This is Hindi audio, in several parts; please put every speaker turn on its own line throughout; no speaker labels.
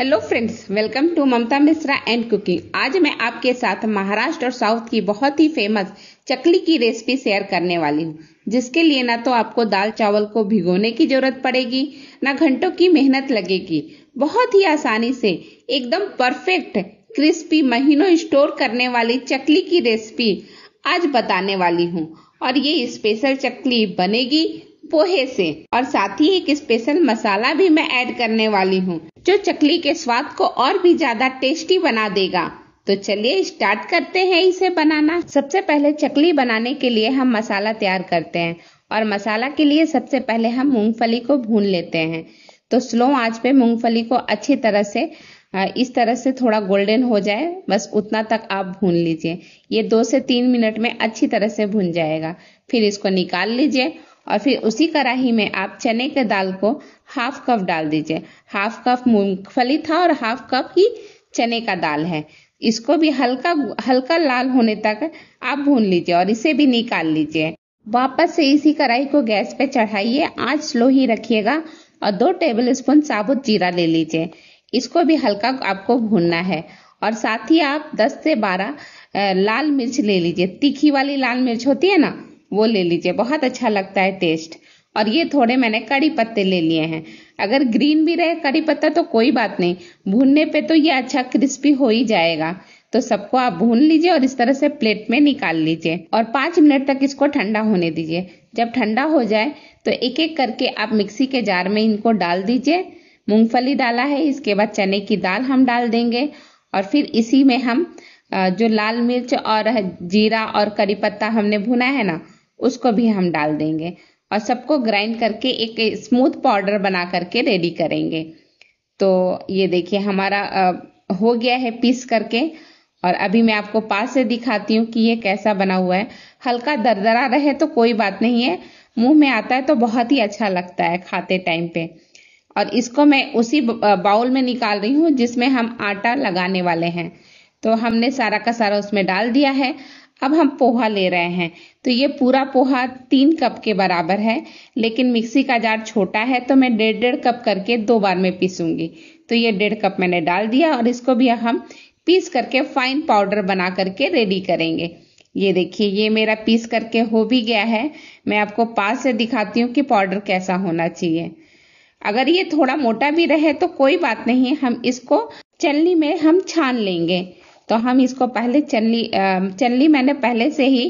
hello friends welcome to Mamta Mishra and cooking आज मैं आपके साथ महाराष्ट्र और साउथ की बहुत ही फेमस चकली की रेसिपी शेयर करने वाली हूँ जिसके लिए ना तो आपको दाल चावल को भिगोने की जरूरत पड़ेगी ना घंटों की मेहनत लगेगी बहुत ही आसानी से एकदम परफेक्ट क्रिस्पी महीनों स्टोर करने वाली चकली की रेसिपी आज बताने वाली हूँ और ये स्पेशल चकली बनेगी पोहे से और साथ ही एक स्पेशल मसाला भी मैं ऐड करने वाली हूँ जो चकली के स्वाद को और भी ज्यादा टेस्टी बना देगा तो चलिए स्टार्ट करते हैं इसे बनाना सबसे पहले चकली बनाने के लिए हम मसाला तैयार करते हैं और मसाला के लिए सबसे पहले हम मूंगफली को भून लेते हैं तो स्लो आंच पे मूंगफली को अच्छी तरह से इस तरह से थोड़ा गोल्डन हो जाए बस उतना तक आप भून लीजिए ये दो से तीन मिनट में अच्छी तरह से भून जाएगा फिर इसको निकाल लीजिए और फिर उसी कढ़ाही में आप चने के दाल को हाफ कप डाल दीजिए हाफ कप मूंगफली था और हाफ कप ही चने का दाल है इसको भी हल्का हल्का लाल होने तक आप भून लीजिए और इसे भी निकाल लीजिए वापस से इसी कढ़ाई को गैस पे चढ़ाइए आंच स्लो ही रखिएगा और दो टेबल स्पून साबुत जीरा ले लीजिए इसको भी हल्का आपको भूनना है और साथ ही आप 10 से 12 लाल मिर्च ले लीजिए तीखी वाली लाल मिर्च होती है ना वो ले लीजिए बहुत अच्छा लगता है टेस्ट और ये थोड़े मैंने कड़ी पत्ते ले लिए हैं अगर ग्रीन भी रहे कड़ी पत्ता तो कोई बात नहीं भूनने पे तो ये अच्छा क्रिस्पी हो ही जाएगा तो सबको आप भून लीजिए और इस तरह से प्लेट में निकाल लीजिए और पांच मिनट तक इसको ठंडा होने दीजिए जब ठंडा हो जाए तो एक एक करके आप मिक्सी के जार में इनको डाल दीजिए मूंगफली डाला है इसके बाद चने की दाल हम डाल देंगे और फिर इसी में हम जो लाल मिर्च और जीरा और करी पत्ता हमने भुना है ना उसको भी हम डाल देंगे और सबको ग्राइंड करके एक स्मूथ पाउडर बना करके रेडी करेंगे तो ये देखिए हमारा हो गया है पीस करके और अभी मैं आपको पास से दिखाती हूँ कि ये कैसा बना हुआ है हल्का दरदरा रहे तो कोई बात नहीं है मुंह में आता है तो बहुत ही अच्छा लगता है खाते टाइम पे और इसको मैं उसी बाउल में निकाल रही हूँ जिसमें हम आटा लगाने वाले हैं तो हमने सारा का सारा उसमें डाल दिया है अब हम पोहा ले रहे हैं तो ये पूरा पोहा तीन कप के बराबर है लेकिन मिक्सी का जार छोटा है तो मैं डेढ़ डेढ़ कप करके दो बार में पीसूंगी तो ये डेढ़ कप मैंने डाल दिया और इसको भी हम पीस करके फाइन पाउडर बना करके रेडी करेंगे ये देखिए ये मेरा पीस करके हो भी गया है मैं आपको पास से दिखाती हूँ कि पाउडर कैसा होना चाहिए अगर ये थोड़ा मोटा भी रहे तो कोई बात नहीं हम इसको चलनी में हम छान लेंगे तो हम इसको पहले चलनी चलनी मैंने पहले से ही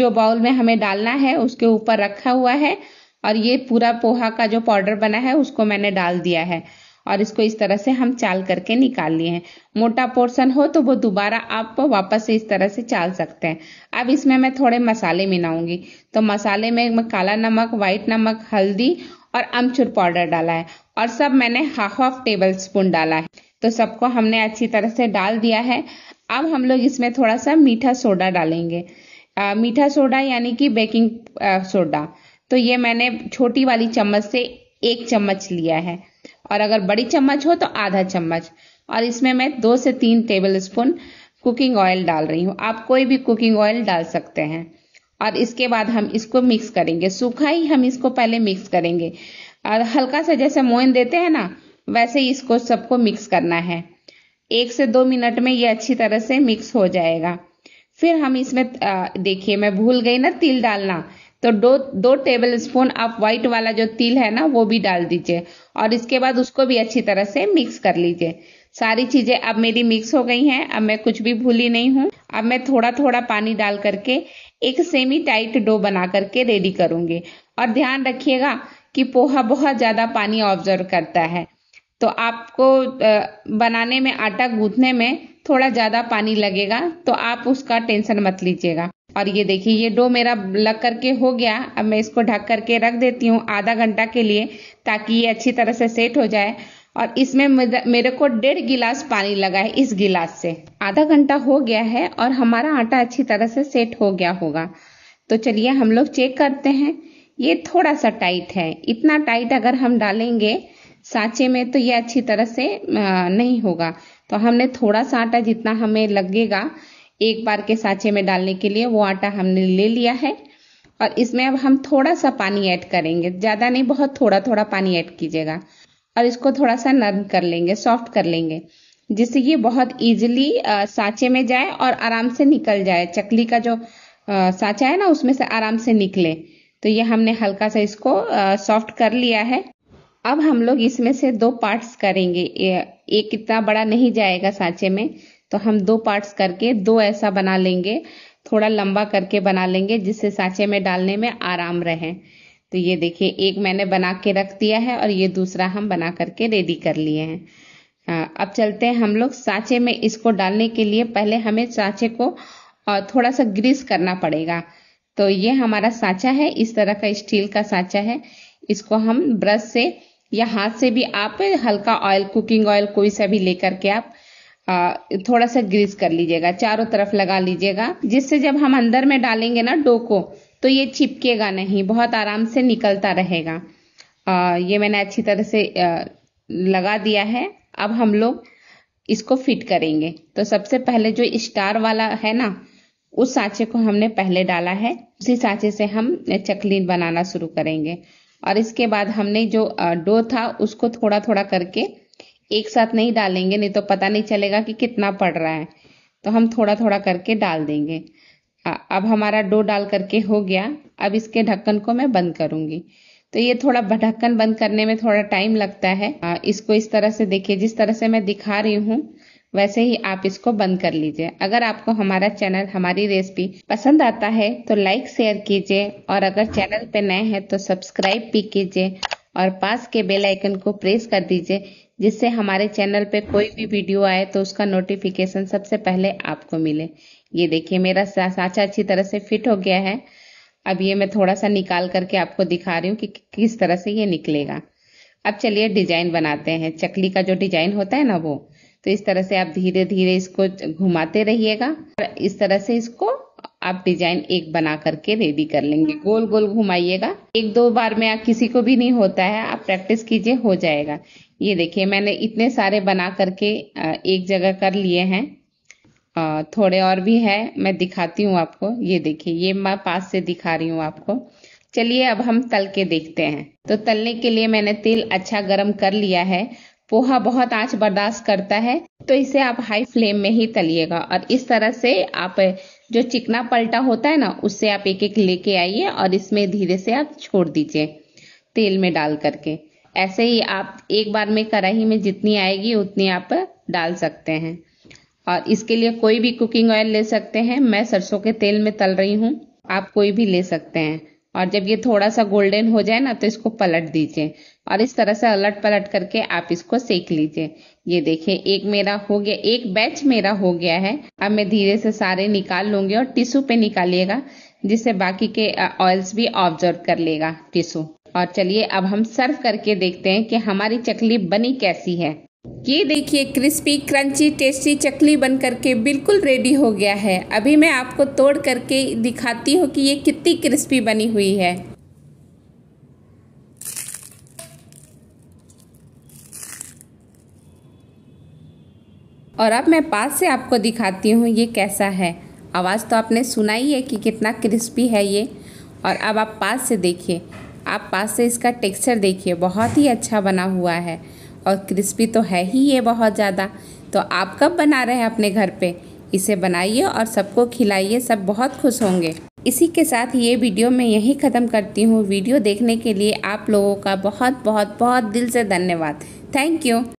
जो बाउल में हमें डालना है उसके ऊपर रखा हुआ है और ये पूरा पोहा का जो पाउडर बना है उसको मैंने डाल दिया है और इसको इस तरह से हम चाल करके निकाल लिए हैं मोटा पोर्शन हो तो वो दोबारा आप वापस से इस तरह से चाल सकते हैं अब इसमें मैं थोड़े मसाले मिलाऊंगी तो मसाले में मैं काला नमक व्हाइट नमक हल्दी और अमचूर पाउडर डाला है और सब मैंने हाफ हाफ टेबल स्पून डाला है तो सबको हमने अच्छी तरह से डाल दिया है अब हम लोग इसमें थोड़ा सा मीठा सोडा डालेंगे आ, मीठा सोडा यानी कि बेकिंग सोडा तो ये मैंने छोटी वाली चम्मच से एक चम्मच लिया है और अगर बड़ी चम्मच हो तो आधा चम्मच और इसमें मैं दो से तीन टेबल स्पून कुकिंग ऑयल डाल रही हूँ आप कोई भी कुकिंग ऑयल डाल सकते हैं और इसके बाद हम इसको मिक्स करेंगे सूखा ही हम इसको पहले मिक्स करेंगे और हल्का सा जैसे मोइन देते हैं ना वैसे ही इसको सबको मिक्स करना है एक से दो मिनट में ये अच्छी तरह से मिक्स हो जाएगा फिर हम इसमें देखिए मैं भूल गई ना तिल डालना तो दो दो टेबल स्पून आप व्हाइट वाला जो तिल है ना वो भी डाल दीजिए और इसके बाद उसको भी अच्छी तरह से मिक्स कर लीजिए सारी चीजें अब मेरी मिक्स हो गई हैं अब मैं कुछ भी भूली नहीं हूँ अब मैं थोड़ा थोड़ा पानी डाल करके एक सेमी टाइट डो बना करके रेडी करूंगी और ध्यान रखिएगा कि पोहा बहुत ज्यादा पानी ऑब्जर्व करता है तो आपको बनाने में आटा गूंथने में थोड़ा ज़्यादा पानी लगेगा तो आप उसका टेंशन मत लीजिएगा और ये देखिए ये डो मेरा लग करके हो गया अब मैं इसको ढक करके रख देती हूँ आधा घंटा के लिए ताकि ये अच्छी तरह से सेट हो जाए और इसमें मेरे को डेढ़ गिलास पानी लगा है इस गिलास से आधा घंटा हो गया है और हमारा आटा अच्छी तरह से सेट हो गया होगा तो चलिए हम लोग चेक करते हैं ये थोड़ा सा टाइट है इतना टाइट अगर हम डालेंगे सांचे में तो ये अच्छी तरह से नहीं होगा तो हमने थोड़ा सा आटा जितना हमें लगेगा एक बार के सांचे में डालने के लिए वो आटा हमने ले लिया है और इसमें अब हम थोड़ा सा पानी ऐड करेंगे ज़्यादा नहीं बहुत थोड़ा थोड़ा पानी ऐड कीजिएगा और इसको थोड़ा सा नर्म कर लेंगे सॉफ्ट कर लेंगे जिससे ये बहुत इजिली सांचे में जाए और आराम से निकल जाए चकली का जो सांचा है ना उसमें से आराम से निकले तो ये हमने हल्का सा इसको सॉफ्ट कर लिया है अब हम लोग इसमें से दो पार्ट्स करेंगे एक इतना बड़ा नहीं जाएगा सांचे में तो हम दो पार्ट्स करके दो ऐसा बना लेंगे थोड़ा लंबा करके बना लेंगे जिससे सांचे में डालने में आराम रहे तो ये देखिए एक मैंने बना के रख दिया है और ये दूसरा हम बना करके रेडी कर लिए हैं हाँ, अब चलते हैं हम लोग सांचे में इसको डालने के लिए पहले हमें सांचे को थोड़ा सा ग्रीस करना पड़ेगा तो ये हमारा सांचा है इस तरह का स्टील का सांचा है इसको हम ब्रश से या हाथ से भी आप हल्का ऑयल कुकिंग ऑयल कोई सा भी लेकर के आप थोड़ा सा ग्रीस कर लीजिएगा चारों तरफ लगा लीजिएगा जिससे जब हम अंदर में डालेंगे ना डो को तो ये चिपकेगा नहीं बहुत आराम से निकलता रहेगा आ, ये मैंने अच्छी तरह से आ, लगा दिया है अब हम लोग इसको फिट करेंगे तो सबसे पहले जो स्टार वाला है ना उस सांचे को हमने पहले डाला है उसी सांचे से हम चकलीन बनाना शुरू करेंगे और इसके बाद हमने जो डो था उसको थोड़ा थोड़ा करके एक साथ नहीं डालेंगे नहीं तो पता नहीं चलेगा कि कितना पड़ रहा है तो हम थोड़ा थोड़ा करके डाल देंगे अब हमारा डो डाल करके हो गया अब इसके ढक्कन को मैं बंद करूंगी तो ये थोड़ा ढक्कन बंद करने में थोड़ा टाइम लगता है इसको इस तरह से देखिए जिस तरह से मैं दिखा रही हूँ वैसे ही आप इसको बंद कर लीजिए अगर आपको हमारा चैनल हमारी रेसिपी पसंद आता है तो लाइक शेयर कीजिए और अगर चैनल पे नए हैं तो सब्सक्राइब भी कीजिए और पास के बेल आइकन को प्रेस कर दीजिए जिससे हमारे चैनल पे कोई भी वीडियो आए तो उसका नोटिफिकेशन सबसे पहले आपको मिले ये देखिए मेरा साँचा अच्छी तरह से फिट हो गया है अब ये मैं थोड़ा सा निकाल करके आपको दिखा रही हूँ कि किस तरह से ये निकलेगा अब चलिए डिजाइन बनाते हैं चकली का जो डिजाइन होता है ना वो तो इस तरह से आप धीरे धीरे इसको घुमाते रहिएगा इस तरह से इसको आप डिजाइन एक बना करके रेडी कर लेंगे गोल गोल घुमाइएगा एक दो बार में आप किसी को भी नहीं होता है आप प्रैक्टिस कीजिए हो जाएगा ये देखिए मैंने इतने सारे बना करके एक जगह कर लिए हैं थोड़े और भी है मैं दिखाती हूँ आपको ये देखिए ये मैं पास से दिखा रही हूँ आपको चलिए अब हम तल के देखते हैं तो तलने के लिए मैंने तेल अच्छा गर्म कर लिया है पोहा बहुत आंच बर्दाश्त करता है तो इसे आप हाई फ्लेम में ही तलिएगा और इस तरह से आप जो चिकना पलटा होता है ना उससे आप एक एक लेके आइए और इसमें धीरे से आप छोड़ दीजिए तेल में डाल करके ऐसे ही आप एक बार में कढ़ाई में जितनी आएगी उतनी आप डाल सकते हैं और इसके लिए कोई भी कुकिंग ऑयल ले सकते हैं मैं सरसों के तेल में तल रही हूँ आप कोई भी ले सकते हैं और जब ये थोड़ा सा गोल्डन हो जाए ना तो इसको पलट दीजिए और इस तरह से अलट पलट करके आप इसको सेक लीजिए ये देखिए एक मेरा हो गया एक बैच मेरा हो गया है अब मैं धीरे से सारे निकाल लूंगी और टिश्यू पे निकालिएगा जिससे बाकी के ऑयल्स भी ऑब्जर्व कर लेगा टिश्यू और चलिए अब हम सर्व करके देखते हैं कि हमारी चकली बनी कैसी है ये देखिए क्रिस्पी क्रंची टेस्टी चकली बन करके बिल्कुल रेडी हो गया है अभी मैं आपको तोड़ करके दिखाती हूँ कि ये कितनी क्रिस्पी बनी हुई है और अब मैं पास से आपको दिखाती हूँ ये कैसा है आवाज़ तो आपने सुना ही है कि कितना क्रिस्पी है ये और अब आप पास से देखिए आप पास से इसका टेक्सचर देखिए बहुत ही अच्छा बना हुआ है और क्रिस्पी तो है ही ये बहुत ज़्यादा तो आप कब बना रहे हैं अपने घर पे इसे बनाइए और सबको खिलाइए सब बहुत खुश होंगे इसी के साथ ये वीडियो मैं यहीं ख़त्म करती हूँ वीडियो देखने के लिए आप लोगों का बहुत बहुत बहुत दिल से धन्यवाद थैंक यू